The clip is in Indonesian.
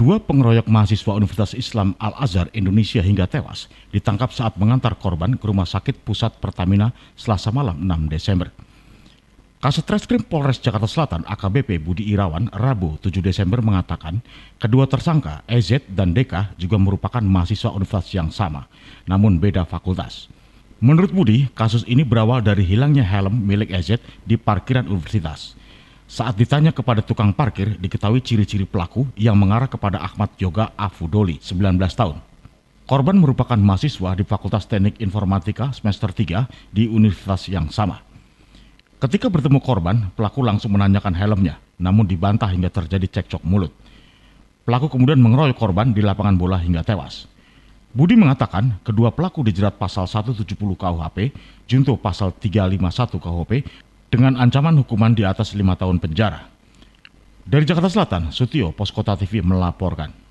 Dua pengeroyok mahasiswa Universitas Islam Al-Azhar Indonesia hingga tewas ditangkap saat mengantar korban ke rumah sakit pusat Pertamina selasa malam 6 Desember. Kasat Reskrim Polres Jakarta Selatan AKBP Budi Irawan Rabu 7 Desember mengatakan kedua tersangka EZ dan DK juga merupakan mahasiswa universitas yang sama namun beda fakultas. Menurut Budi, kasus ini berawal dari hilangnya helm milik EZ di parkiran universitas. Saat ditanya kepada tukang parkir, diketahui ciri-ciri pelaku yang mengarah kepada Ahmad Yoga Afudoli, 19 tahun. Korban merupakan mahasiswa di Fakultas Teknik Informatika semester 3 di universitas yang sama. Ketika bertemu korban, pelaku langsung menanyakan helmnya, namun dibantah hingga terjadi cekcok mulut. Pelaku kemudian mengeroyok korban di lapangan bola hingga tewas. Budi mengatakan kedua pelaku dijerat pasal 170 KUHP, junto pasal 351 KUHP dengan ancaman hukuman di atas lima tahun penjara. Dari Jakarta Selatan, Sutio, Poskota TV melaporkan.